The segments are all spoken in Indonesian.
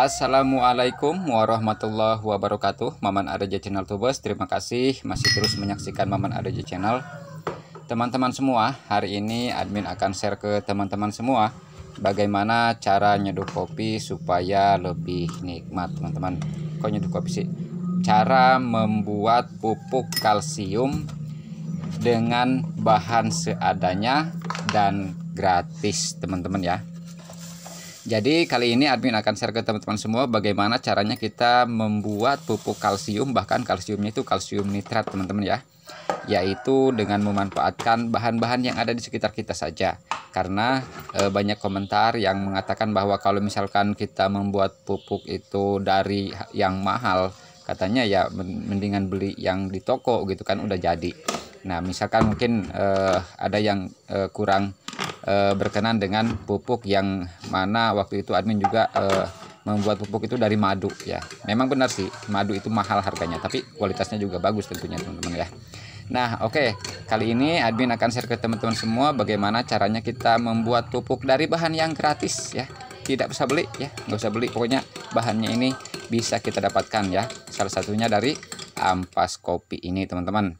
Assalamualaikum warahmatullahi wabarakatuh Maman Areja Channel Tubes Terima kasih masih terus menyaksikan Maman Areja Channel Teman-teman semua Hari ini admin akan share ke teman-teman semua Bagaimana cara nyeduh kopi Supaya lebih nikmat teman-teman Kok nyeduh kopi sih? Cara membuat pupuk kalsium Dengan bahan seadanya Dan gratis teman-teman ya jadi kali ini admin akan share ke teman-teman semua bagaimana caranya kita membuat pupuk kalsium bahkan kalsiumnya itu kalsium nitrat teman-teman ya. Yaitu dengan memanfaatkan bahan-bahan yang ada di sekitar kita saja. Karena e, banyak komentar yang mengatakan bahwa kalau misalkan kita membuat pupuk itu dari yang mahal katanya ya mendingan beli yang di toko gitu kan udah jadi. Nah, misalkan mungkin e, ada yang e, kurang uh, berkenan dengan pupuk yang mana waktu itu admin juga uh, membuat pupuk itu dari madu ya. Memang benar sih madu itu mahal harganya tapi kualitasnya juga bagus tentunya teman-teman ya. Nah oke okay. kali ini admin akan share ke teman-teman semua bagaimana caranya kita membuat pupuk dari bahan yang gratis ya. Tidak bisa beli ya nggak usah beli pokoknya bahannya ini bisa kita dapatkan ya. Salah satunya dari ampas kopi ini teman-teman.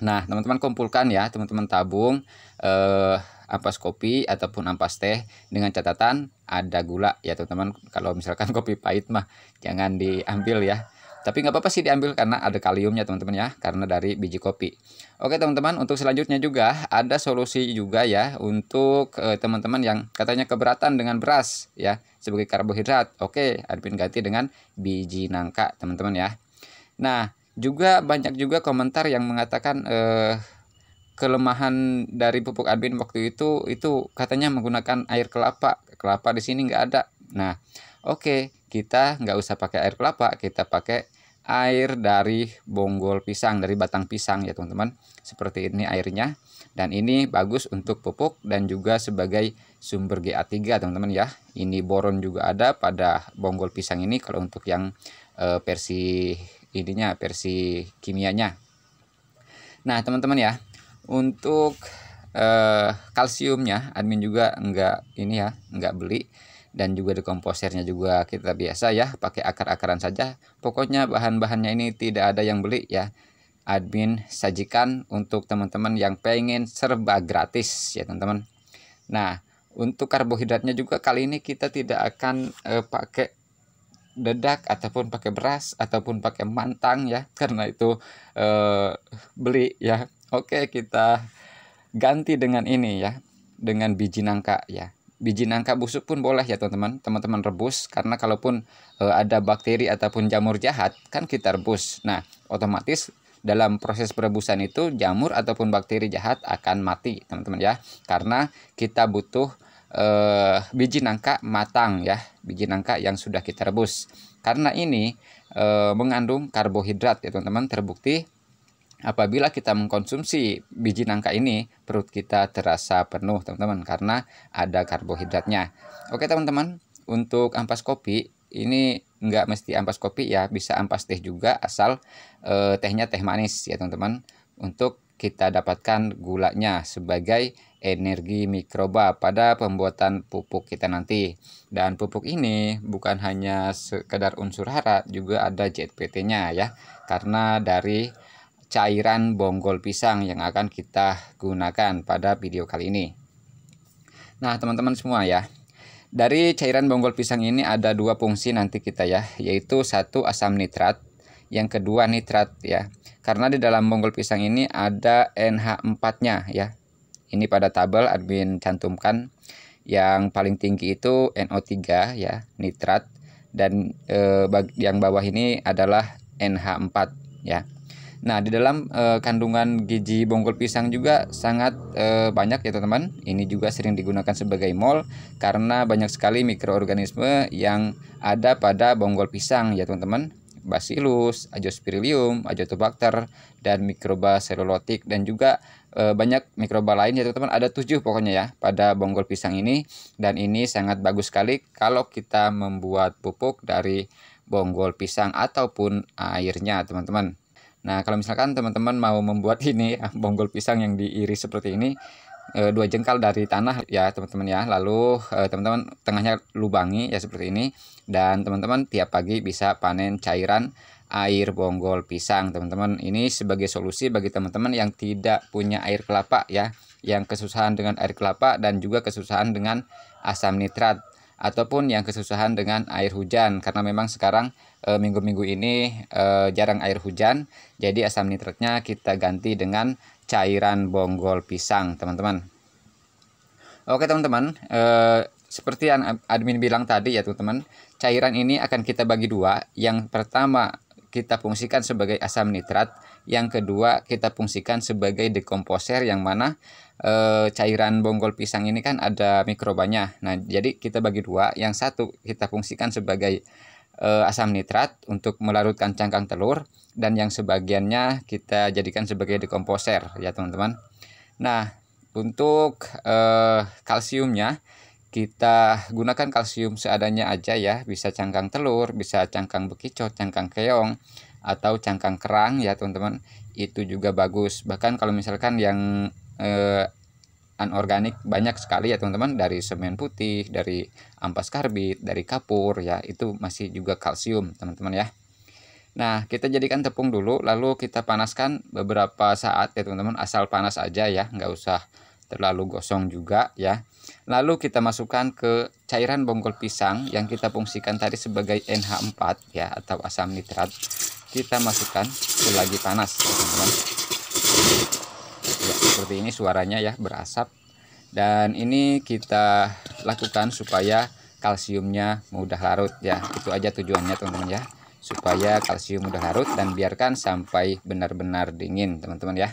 Nah teman-teman kumpulkan ya teman-teman tabung. Eh, ampas kopi ataupun ampas teh dengan catatan ada gula ya teman-teman kalau misalkan kopi pahit mah jangan diambil ya tapi nggak apa-apa sih diambil karena ada kaliumnya teman-teman ya karena dari biji kopi oke teman-teman untuk selanjutnya juga ada solusi juga ya untuk eh, teman-teman eh, yang katanya keberatan dengan beras ya sebagai karbohidrat oke Arifin ganti dengan biji nangka teman-teman ya nah juga banyak juga komentar yang mengatakan eh, kelemahan dari pupuk admin waktu itu itu katanya menggunakan air kelapa kelapa di sini nggak ada nah oke okay, kita nggak usah pakai air kelapa kita pakai air dari bonggol pisang dari batang pisang ya teman-teman seperti ini airnya dan ini bagus untuk pupuk dan juga sebagai sumber GA3 teman-teman ya ini boron juga ada pada bonggol pisang ini kalau untuk yang e, versi ininya versi kimianya nah teman-teman ya untuk uh, kalsiumnya admin juga enggak ini ya enggak beli dan juga dekomposernya juga kita biasa ya pakai akar-akaran saja pokoknya bahan-bahannya ini tidak ada yang beli ya admin sajikan untuk teman-teman yang pengen serba gratis ya teman-teman nah untuk karbohidratnya juga kali ini kita tidak akan uh, pakai dedak ataupun pakai beras ataupun pakai mantang ya karena itu uh, beli ya Oke, kita ganti dengan ini ya, dengan biji nangka ya. Biji nangka busuk pun boleh ya teman-teman, teman-teman rebus karena kalaupun e, ada bakteri ataupun jamur jahat kan kita rebus. Nah, otomatis dalam proses perebusan itu jamur ataupun bakteri jahat akan mati teman-teman ya, karena kita butuh e, biji nangka matang ya, biji nangka yang sudah kita rebus. Karena ini e, mengandung karbohidrat ya teman-teman, terbukti Apabila kita mengkonsumsi biji nangka ini, perut kita terasa penuh, teman-teman, karena ada karbohidratnya. Oke, teman-teman, untuk ampas kopi ini nggak mesti ampas kopi ya, bisa ampas teh juga asal eh, tehnya teh manis ya, teman-teman. Untuk kita dapatkan gulanya sebagai energi mikroba pada pembuatan pupuk kita nanti. Dan pupuk ini bukan hanya sekedar unsur hara, juga ada jpt nya ya, karena dari cairan bonggol pisang yang akan kita gunakan pada video kali ini. Nah, teman-teman semua ya. Dari cairan bonggol pisang ini ada dua fungsi nanti kita ya, yaitu satu asam nitrat, yang kedua nitrat ya. Karena di dalam bonggol pisang ini ada NH4-nya ya. Ini pada tabel admin cantumkan yang paling tinggi itu NO3 ya, nitrat dan eh, yang bawah ini adalah NH4 ya. Nah, di dalam e, kandungan gizi bonggol pisang juga sangat e, banyak ya teman-teman. Ini juga sering digunakan sebagai mol karena banyak sekali mikroorganisme yang ada pada bonggol pisang ya teman-teman. Bacillus, azospirillium Azotobacter, dan mikroba selulotik dan juga e, banyak mikroba lain ya teman-teman. Ada tujuh pokoknya ya pada bonggol pisang ini dan ini sangat bagus sekali kalau kita membuat pupuk dari bonggol pisang ataupun airnya teman-teman. Nah, kalau misalkan teman-teman mau membuat ini bonggol pisang yang diiris seperti ini eh, dua jengkal dari tanah ya teman-teman ya lalu eh, teman-teman tengahnya lubangi ya seperti ini dan teman-teman tiap pagi bisa panen cairan air bonggol pisang teman-teman ini sebagai solusi bagi teman-teman yang tidak punya air kelapa ya yang kesusahan dengan air kelapa dan juga kesusahan dengan asam nitrat ataupun yang kesusahan dengan air hujan karena memang sekarang eh, minggu-minggu e, ini e, jarang air hujan jadi asam nitratnya kita ganti dengan cairan bonggol pisang teman-teman oke teman-teman e, seperti yang admin bilang tadi ya teman-teman cairan ini akan kita bagi dua yang pertama kita fungsikan sebagai asam nitrat, yang kedua kita fungsikan sebagai dekomposer yang mana e, cairan bonggol pisang ini kan ada mikrobanya. Nah, jadi kita bagi dua, yang satu kita fungsikan sebagai e, asam nitrat untuk melarutkan cangkang telur dan yang sebagiannya kita jadikan sebagai dekomposer ya, teman-teman. Nah, untuk e, kalsiumnya kita gunakan kalsium seadanya aja ya bisa cangkang telur bisa cangkang bekicot cangkang keong atau cangkang kerang ya teman-teman itu juga bagus bahkan kalau misalkan yang eh, anorganik banyak sekali ya teman-teman dari semen putih dari ampas karbit dari kapur ya itu masih juga kalsium teman-teman ya Nah, kita jadikan tepung dulu, lalu kita panaskan beberapa saat ya teman-teman, asal panas aja ya, nggak usah terlalu gosong juga ya. Lalu kita masukkan ke cairan bonggol pisang yang kita fungsikan tadi sebagai NH4 ya atau asam nitrat. Kita masukkan ke lagi panas, teman-teman. Ya, seperti ini suaranya ya berasap. Dan ini kita lakukan supaya kalsiumnya mudah larut ya. Itu aja tujuannya, teman-teman ya. Supaya kalsium mudah larut dan biarkan sampai benar-benar dingin, teman-teman ya.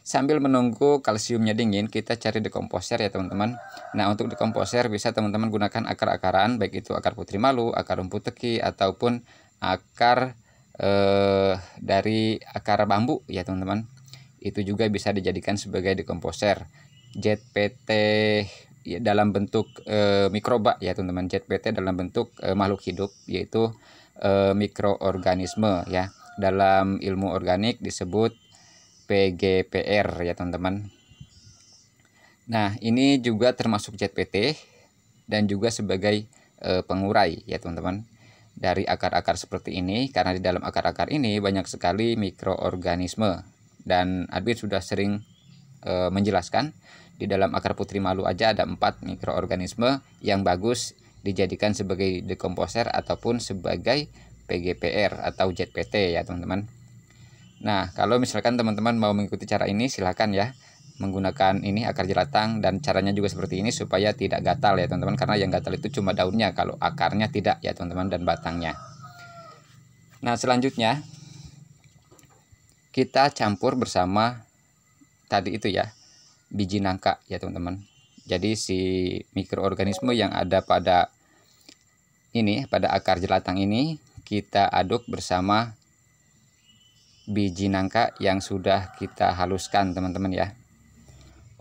Sambil menunggu kalsiumnya dingin, kita cari dekomposer ya teman-teman. Nah untuk dekomposer bisa teman-teman gunakan akar-akaran, baik itu akar putri malu, akar rumput teki, ataupun akar eh, dari akar bambu ya teman-teman. Itu juga bisa dijadikan sebagai dekomposer. JPT ya, dalam bentuk eh, mikroba ya teman-teman. JPT dalam bentuk eh, makhluk hidup yaitu eh, mikroorganisme ya. Dalam ilmu organik disebut PGPR ya teman-teman. Nah, ini juga termasuk JPT dan juga sebagai e, pengurai ya teman-teman. Dari akar-akar seperti ini karena di dalam akar-akar ini banyak sekali mikroorganisme dan admin sudah sering e, menjelaskan di dalam akar putri malu aja ada empat mikroorganisme yang bagus dijadikan sebagai dekomposer ataupun sebagai PGPR atau JPT ya teman-teman. Nah, kalau misalkan teman-teman mau mengikuti cara ini silahkan ya menggunakan ini akar jelatang dan caranya juga seperti ini supaya tidak gatal ya teman-teman karena yang gatal itu cuma daunnya kalau akarnya tidak ya teman-teman dan batangnya nah selanjutnya kita campur bersama tadi itu ya biji nangka ya teman-teman jadi si mikroorganisme yang ada pada ini pada akar jelatang ini kita aduk bersama biji nangka yang sudah kita haluskan teman-teman ya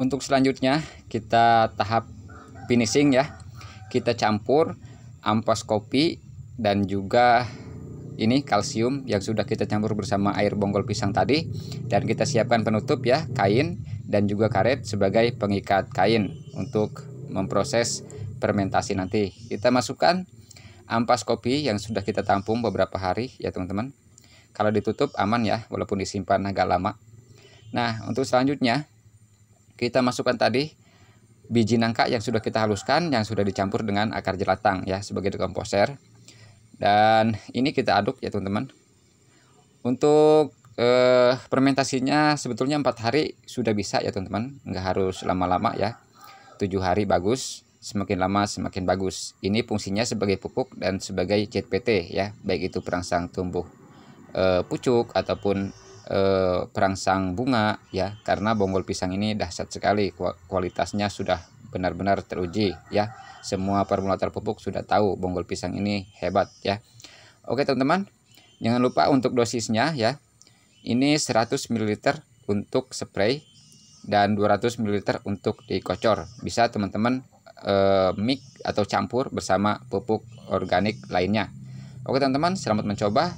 untuk selanjutnya kita tahap finishing ya kita campur ampas kopi dan juga ini kalsium yang sudah kita campur bersama air bonggol pisang tadi dan kita siapkan penutup ya kain dan juga karet sebagai pengikat kain untuk memproses fermentasi nanti kita masukkan ampas kopi yang sudah kita tampung beberapa hari ya teman-teman kalau ditutup aman ya, walaupun disimpan agak lama. Nah, untuk selanjutnya kita masukkan tadi biji nangka yang sudah kita haluskan yang sudah dicampur dengan akar jelatang ya sebagai dekomposer. Dan ini kita aduk ya teman-teman. Untuk eh, fermentasinya sebetulnya empat hari sudah bisa ya teman-teman, nggak harus lama-lama ya. tujuh hari bagus semakin lama semakin bagus. Ini fungsinya sebagai pupuk dan sebagai CPT ya, baik itu perangsang tumbuh e, pucuk ataupun e, perangsang bunga ya karena bonggol pisang ini dahsyat sekali kualitasnya sudah benar-benar teruji ya semua formulator pupuk sudah tahu bonggol pisang ini hebat ya oke teman-teman jangan lupa untuk dosisnya ya ini 100 ml untuk spray dan 200 ml untuk dikocor bisa teman-teman e, mix atau campur bersama pupuk organik lainnya oke teman-teman selamat mencoba